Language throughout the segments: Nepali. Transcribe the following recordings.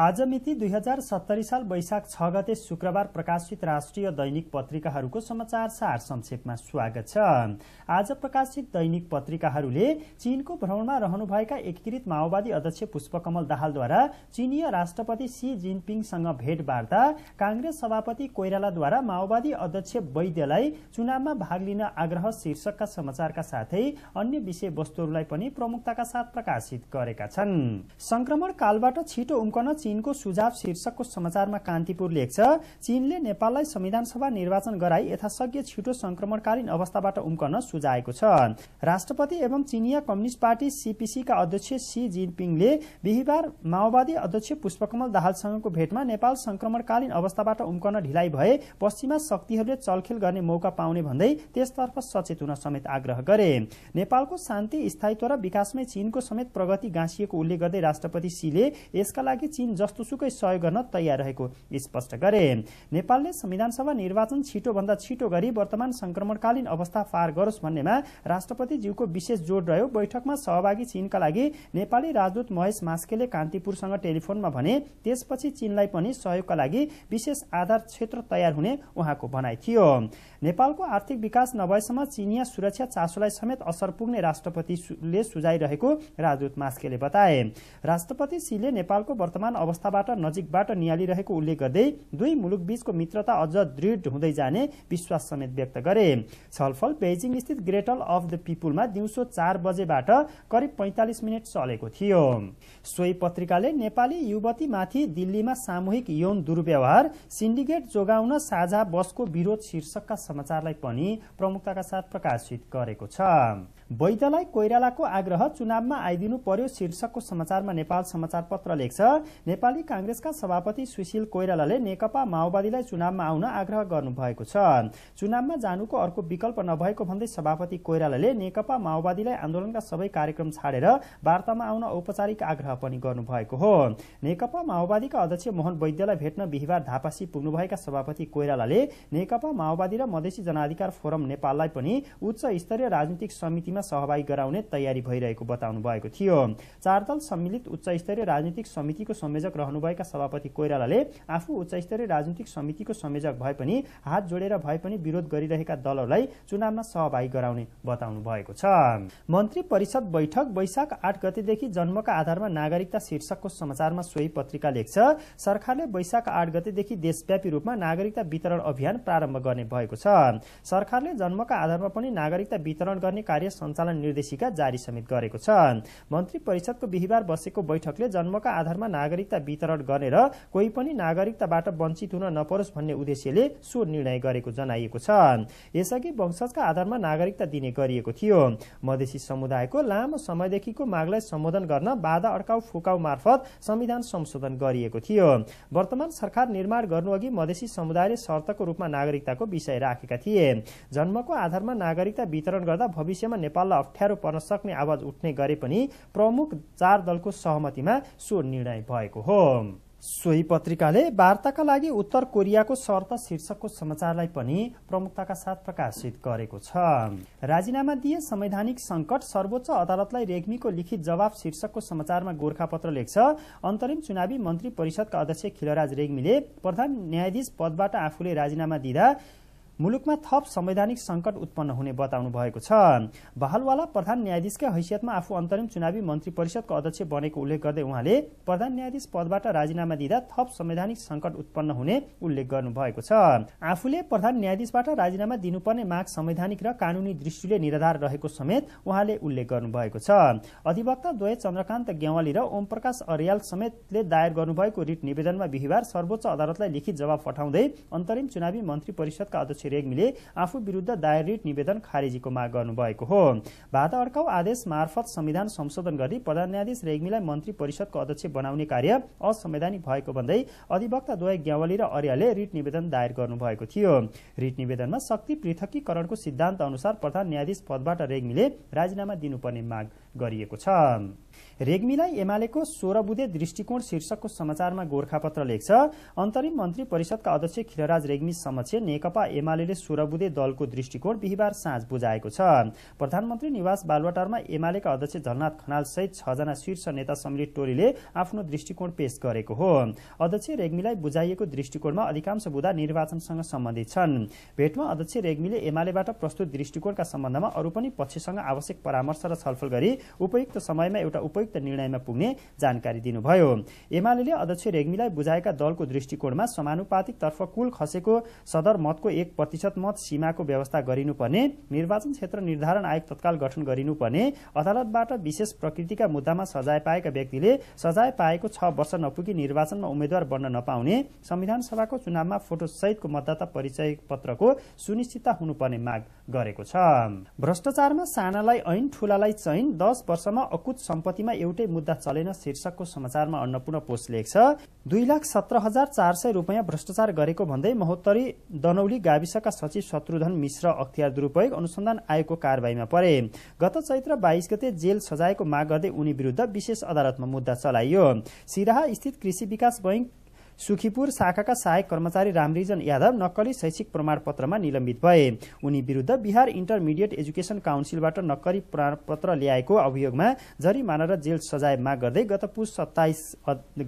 आज मिति दुई हजार सत्तरी साल वैशाख छ गते शुक्रबार प्रकाशित राष्ट्रिय दैनिक पत्रिकाहरूको समाचार सार संक्षेपमा स्वागत छ आज प्रकाशित दैनिक पत्रिकाहरूले चीनको भ्रमणमा रहनुभएका एकीकृत माओवादी अध्यक्ष पुष्पकमल दाहालद्वारा चीनीय राष्ट्रपति सी जिनपिङसँग भेटवार्ता काङ्ग्रेस सभापति कोइरालाद्वारा माओवादी अध्यक्ष वैद्यलाई चुनावमा भाग लिन आग्रह शीर्षकका समाचारका साथै अन्य विषयवस्तुहरूलाई पनि प्रमुखताका साथ प्रकाशित गरेका छन् संक्रमण कालबाट छिटो उम्कन चीनको सुझाव शीर्षकको समाचारमा कान्तिपुर लेख्छ चीनले नेपाललाई संविधान सभा निर्वाचन गराई यथाशज्ञ छिटो संक्रमणकालीन अवस्थाबाट उम्कन सुझाएको छ राष्ट्रपति एवं चिनिया कम्युनिष्ट पार्टी सीपीसीका अध्यक्ष सी जिनपिङले बिहिबार माओवादी अध्यक्ष पुष्पकमल दाहालसँगको भेटमा नेपाल संक्रमणकालीन अवस्थाबाट उम्कन ढिलाइ भए पश्चिमा शक्तिहरूले चलखेल गर्ने मौका पाउने भन्दै त्यसतर्फ सचेत हुन समेत आग्रह गरे नेपालको शान्ति स्थायित्व र विकासमै चीनको समेत प्रगति गाँसिएको उल्लेख गर्दै राष्ट्रपति सीले यसका लागि चीन जस्तोसुकै सहयोग गर्न तयार रहेको स्पष्ट गरे नेपालले संविधान सभा निर्वाचन छिटो भन्दा छिटो गरी वर्तमान संक्रमणकालीन अवस्था पार गरोस् भन्नेमा राष्ट्रपतिज्यूको विशेष जोड रह्यो बैठकमा सहभागी चीनका लागि नेपाली राजदूत महेश मास्केले कान्तिपुरसँग टेलिफोनमा भने त्यसपछि चीनलाई पनि सहयोगका लागि विशेष आधार क्षेत्र तयार हुने उहाँको भनाइ थियो नेपालको आर्थिक विकास नभएसम्म चिनिया सुरक्षा चासोलाई समेत असर पुग्ने राष्ट्रपतिले सुझाइरहेको राजदूत मास्केले बताए राष्ट्रपति सीले नेपालको वर्तमान अवस्थाबाट नजिकबाट नियालिरहेको उल्लेख गर्दै दुई मुलुक बीचको मित्रता अझ दृढ हुँदै जाने विश्वास समेत व्यक्त गरे छलफल बेजिङ स्थित ग्रेटल अफ द पिपुलमा दिउँसो चार बजेबाट करिब पैँतालिस मिनट चलेको थियो सोही पत्रिकाले नेपाली युवतीमाथि दिल्लीमा सामूहिक यौन दुर्व्यवहार सिन्डिकेट जोगाउन साझा बसको विरोध शीर्षकका समाचारलाई पनि प्रमुखताका साथ प्रकाशित गरेको छ वैद्यलाई कोइरालाको आग्रह चुनावमा आइदिनु पर्यो शीर्षकको समाचारमा नेपाल समाचार पत्र लेख्छ नेपाली काङ्ग्रेसका सभापति सुशील कोइरालाले नेकपा माओवादीलाई चुनावमा आउन आग्रह गर्नुभएको छ चुनावमा जानुको अर्को विकल्प नभएको भन्दै सभापति कोइरालाले नेकपा माओवादीलाई आन्दोलनका सबै कार्यक्रम छाडेर वार्तामा आउन औपचारिक आग्रह पनि गर्नुभएको हो नेकपा माओवादीका अध्यक्ष मोहन वैद्यलाई भेट्न बिहिबार धापासी पुग्नुभएका सभापति कोइरालाले नेकपा माओवादी र मधेसी जनाधिकार फोरम नेपाललाई पनि उच्च स्तरीय राजनीतिक समितिमा सहभागी गराउने तयारी भइरहेको बताउनु भएको थियो चारदल सम्मिलित उच्च स्तरीय राजनीतिक समितिको संयोजक रहनुभएका सभापति कोइरालाले आफू उच्च स्तरीय राजनीतिक समितिको संयोजक भए पनि हात जोडेर भए पनि विरोध गरिरहेका दलहरूलाई चुनावमा सहभागी गराउने बताउनु भएको छ मन्त्री परिषद बैठक वैशाख आठ गतेदेखि जन्मका आधारमा नागरिकता शीर्षकको समाचारमा सोही पत्रिका लेख्छ सरकारले वैशाख आठ गतेदेखि देशव्यापी रूपमा नागरिकता वितरण अभियान प्रारम्भ गर्ने भएको छ सरकारले जन्मका आधारमा पनि नागरिकता वितरण गर्ने कार्य सञ्चालन निर्देशिका जारी समेत गरेको छ मन्त्री परिषदको बिहिबार बसेको बैठकले जन्मका आधारमा नागरिकता वितरण गर्ने र कोही पनि नागरिकताबाट वञ्चित हुन नपरोस् भन्ने उद्देश्यले सो निर्णय गरेको जनाइएको छ यसअघि वंशजका आधारमा नागरिकता दिने गरिएको थियो मधेसी समुदायको लामो समयदेखिको मागलाई सम्बोधन गर्न बाधा अड्काउ फुकाउ मार्फत संविधान संशोधन गरिएको थियो वर्तमान सरकार निर्माण गर्नुअघि मधेसी समुदायले शर्तको रूपमा नागरिकताको विषय राखेका थिए जन्मको आधारमा नागरिकता वितरण गर्दा भविष्यमा नेपाललाई अप्ठ्यारो पर्न सक्ने आवाज उठ्ने गरे पनि प्रमुख चार दलको सहमतिमा सो निर्णय भएको हो सोही पत्रिकाले वार्ताका लागि उत्तर कोरियाको शर्त शीर्षकको समाचारलाई पनि प्रमुखताका साथ प्रकाशित गरेको छ राजीनामा दिए संवैधानिक संकट सर्वोच्च अदालतलाई रेग्मीको लिखित जवाब शीर्षकको समाचारमा गोर्खापत्र लेख्छ अन्तरिम चुनावी मन्त्री परिषदका अध्यक्ष खिलराज रेग्मीले प्रधान न्यायाधीश पदबाट आफूले राजीनामा दिँदा मुलुकमा थप संवैधानिक संकट उत्पन्न हुने बताउनु भएको छ बहालवाला प्रधान न्यायाधीशकै हैसियतमा आफू अन्तरिम चुनावी मन्त्री परिषदको अध्यक्ष बनेको उल्लेख गर्दै उहाँले प्रधान न्यायाधीश पदबाट राजीनामा दिँदा थप संवैधानिक संकट उत्पन्न हुने उल्लेख गर्नुभएको छ आफूले प्रधान न्यायाधीशबाट राजीनामा दिनुपर्ने माग संवैधानिक र कानूनी दृष्टिले निराधार रहेको समेत उहाँले उल्लेख गर्नुभएको छ अधिवक्ता द्वय चन्द्रकान्त गेवाली र ओम प्रकाश अर्याल समेतले दायर गर्नुभएको रिट निवेदनमा बिहिबार सर्वोच्च अदालतलाई लिखित जवाब पठाउँदै अन्तरिम चुनावी मन्त्री परिषदका अध्यक्ष रेग्मीले आफू विरूद्ध दायर रिट निवेदन खारेजीको माग गर्नुभएको हो बाधा अड्काउ आदेश मार्फत संविधान संशोधन गरी प्रधान न्यायाधीश रेग्मीलाई मन्त्री परिषदको अध्यक्ष बनाउने कार्य असंवैधानिक भएको भन्दै अधिवक्ता द्वय ज्ञावली र अर्याले रिट निवेदन दायर गर्नुभएको थियो रिट निवेदनमा शक्ति पृथकीकरणको सिद्धान्त अनुसार प्रधान न्यायाधीश पदबाट रेग्मीले राजीनामा दिनुपर्ने माग गरिएको छ रेग्मीलाई एमालेको सोह्र बुधे दृष्टिकोण शीर्षकको समाचारमा गोर्खापत्र लेख्छ अन्तरिम मन्त्री परिषदका अध्यक्ष खिलराज रेग्मी समक्ष नेकपा एमाले एमाले सोह्र दलको दृष्टिकोण बिहिबार साँझ बुझाएको छ प्रधानमन्त्री निवास बालुवाटारमा एमालेका अध्यक्ष झलनाथ खनाल सहित छजना शीर्ष नेता सम्मिलित टोलीले आफ्नो दृष्टिकोण पेश गरेको हो अध्यक्ष रेग्मीलाई बुझाइएको दृष्टिकोणमा अधिकांश बुधा निर्वाचनसँग सम्बन्धित छन् भेटमा अध्यक्ष रेग्मीले एमालेबाट प्रस्तुत दृष्टिकोणका सम्बन्धमा अरू पनि पक्षसँग आवश्यक परामर्श र छलफल गरी उपयुक्त समयमा एउटा उपयुक्त निर्णयमा पुग्ने जानकारी दिनुभयो एमाले अध्यक्ष रेग्मीलाई बुझाएका दलको दृष्टिकोणमा समानुपातिकतर्फ कुल खसेको सदर मतको एक प्रतिशत मत सीमाको व्यवस्था गरिनुपर्ने निर्वाचन क्षेत्र निर्धारण आयोग तत्काल गठन गरिनुपर्ने अदालतबाट विशेष प्रकृतिका मुद्दामा सजाय पाएका व्यक्तिले सजाय पाएको छ वर्ष नपुगी निर्वाचनमा उम्मेद्वार बन्न नपाउने संविधान सभाको चुनावमा फोटोसहितको मतदाता परिचय पत्रको सुनिश्चितता हुनुपर्ने माग गरेको छ भ्रष्टाचारमा सानालाई ऐन ठूलालाई चैन दस वर्षमा अकुत सम्पत्तिमा एउटै मुद्दा चलेन शीर्षकको समाचारमा अन्नपूर्ण पोस्ट लेख्छ दुई लाख सत्र हजार चार सय रुपियाँ भ्रष्टाचार गरेको भन्दै महोत्तरी दनौली गाविस गाविसका सचिव शत्रुधन मिश्र अख्तियार दुरूपयोग अनुसन्धान आयोगको कार्यवाहीमा परे गत चैत्र बाइस गते जेल सजायको माग गर्दै उनी विरूद्ध विशेष अदालतमा मुद्दा चलाइयो सिराहा कृषि विकास बैंक सुखीपुर शाखाका सहायक कर्मचारी रामरिजन यादव नक्कली शैक्षिक प्रमाणपत्रमा निलम्बित भए उनी विरुद्ध बिहार इन्टरमिडिएट एजुकेशन काउन्सिलबाट नक्कली प्रमाणपत्र ल्याएको अभियोगमा जरिमाना र जेल सजाय माग गर्दै गत पुस सत्ताइस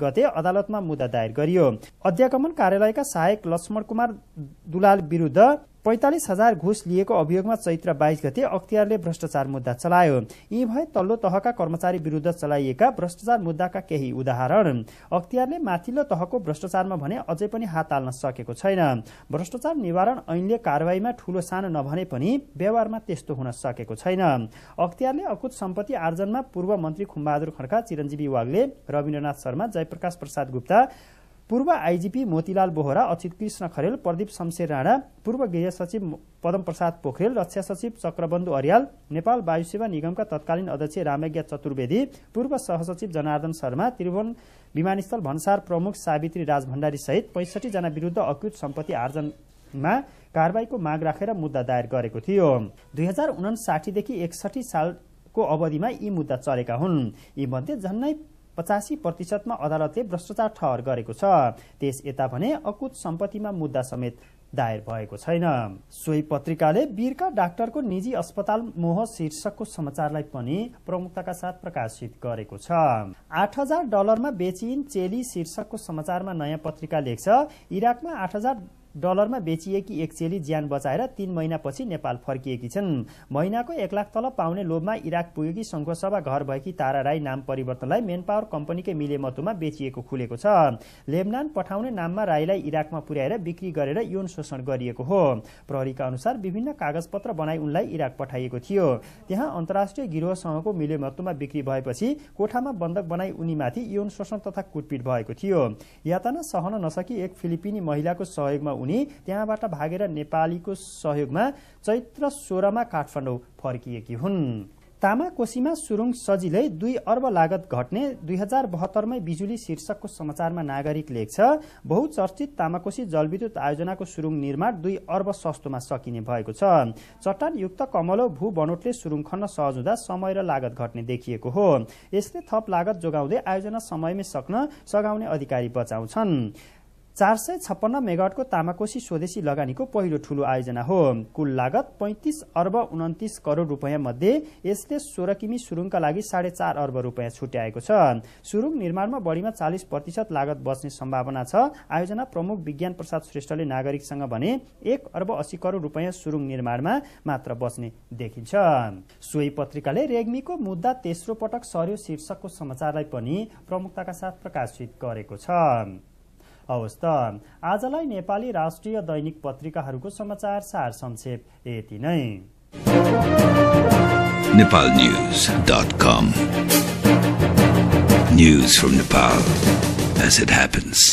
गते अदालतमा मुद्दा दायर गरियो अध्यागमन कार्यालयका सहायक लक्ष्मण कुमार दुलाल विरुद्ध पैंतालिस हजार घुस लिएको अभियोगमा चैत्र बाइस गते अख्तियारले भ्रष्टाचार मुद्दा चलायो यी भए तल्लो तहका कर्मचारी विरूद्ध चलाइएका भ्रष्टाचार मुद्दाका केही उदाहरण अख्तियारले माथिल्लो तहको भ्रष्टाचारमा भने अझै पनि हात हाल्न सकेको छैन भ्रष्टाचार निवारण ऐनले कारवाहीमा ठूलो सानो नभने पनि व्यवहारमा त्यस्तो हुन सकेको छैन अख्तियारले अकुत सम्पत्ति आर्जनमा पूर्व मन्त्री खुम्बहादुर खड्का चिरञ्जीवी वाग्ले रविन्द्रनाथ शर्मा जयप्रकाश प्रसाद गुप्ता पूर्व आईजीपी मोतीलाल बोहरा अचित कृष्ण खरेल प्रदीप शमशेर राणा पूर्व गृह सचिव पदमप्रसाद पोखरेल रक्षा सचिव चक्रबन्धु अर्याल नेपाल वायुसेवा निगमका तत्कालीन अध्यक्ष रामज्ञा चतुर्वेदी पूर्व सहसचिव जनार्दन शर्मा त्रिभुवन विमानस्थल भन्सार प्रमुख सावित्री राज भण्डारी सहित जना विरुद्ध अकृत सम्पत्ति आर्जनमा कारवाहीको माग राखेर मुद्दा दायर गरेको थियो दुई हजार उनासाठीदेखि एकसठी सालको अवधिमा यी मुद्दा चलेका हुन् यीमध्ये झन्नै पचासी प्रतिशतमा अदालतले भ्रष्टाचार ठहर गरेको छ त्यस यता भने अकुत सम्पत्तिमा मुद्दा समेत दायर भएको छैन सोही पत्रिकाले वीरका डाक्टरको निजी अस्पताल मोह शीर्षकको समाचारलाई पनि प्रमुखताका साथ प्रकाशित गरेको छ आठ हजार डलरमा बेचिन चेली शीर्षकको समाचारमा नयाँ पत्रिका लेख्छ इराकमा आठ हजार डलरमा बेचिएकी एक चेली ज्यान बचाएर तीन महिनापछि नेपाल फर्किएकी छन् महिनाको एक लाख तलब पाउने लोभमा इराक पुगेकी सङ्घसभा घर भएकी तारा राई नाम परिवर्तनलाई मेन पावर कम्पनीकै मिलेमतोमा बेचिएको खुलेको छ लेबनान पठाउने नाममा राईलाई इराकमा पुर्याएर बिक्री गरेर यौन शोषण गरिएको हो प्रहरीका अनुसार विभिन्न कागजपत्र बनाई उनलाई इराक पठाइएको थियो त्यहाँ अन्तर्राष्ट्रिय गिरोहसँगको मिलेमतोमा बिक्री भएपछि कोठामा बन्धक बनाई उनीमाथि यौन शोषण तथा कुटपिट भएको थियो यातना सहन नसकी एक फिलिपिनी महिलाको सहयोगमा उनी त्यहाँबाट भागेर नेपालीको सहयोगमा चैत्र सोह्रमा काठमाडौँ फर्किएकी हुन् तामाकोशीमा सुरुङ सजिलै दुई अर्ब लागत घट्ने दुई हजार बहत्तरमै बिजुली शीर्षकको समाचारमा नागरिक लेख्छ बहुचर्चित तामाकोशी जलविद्युत आयोजनाको सुरुङ निर्माण दुई अर्ब सस्तोमा सकिने भएको छ चट्टानयुक्त कमलो भू बनोटले सुरुङ खन्न सहज हुँदा समय र लागत घट्ने देखिएको हो यसले थप लागत जोगाउँदै आयोजना समयमै सक्न सघाउने अधिकारी बचाउँछन् चार सय छप्पन्न मेगावटको तामाकोशी स्वदेशी लगानीको पहिलो ठूलो आयोजना हो कुल लागत पैँतिस अर्ब उन्तिस करोड रुपियाँ मध्ये यसले सोह्र किमी सुरुङका लागि साढे चार अर्ब रुपियाँ छुट्याएको छ सुरुङ निर्माणमा बढीमा चालिस प्रतिशत लागत बस्ने सम्भावना छ आयोजना प्रमुख विज्ञान प्रसाद श्रेष्ठले नागरिकसँग भने एक अर्ब अस्सी करोड रुपियाँ सुरुङ निर्माणमा मात्र बस्ने देखिन्छ सोही पत्रिकाले रेग्मीको मुद्दा तेस्रो पटक सर्यो शीर्षकको समाचारलाई पनि प्रमुखताका साथ प्रकाशित गरेको छ हवस् त आजलाई नेपाली राष्ट्रिय दैनिक पत्रिकाहरूको समाचार सार संक्षेप यति नै Nepal news dot com news from Nepal as it happens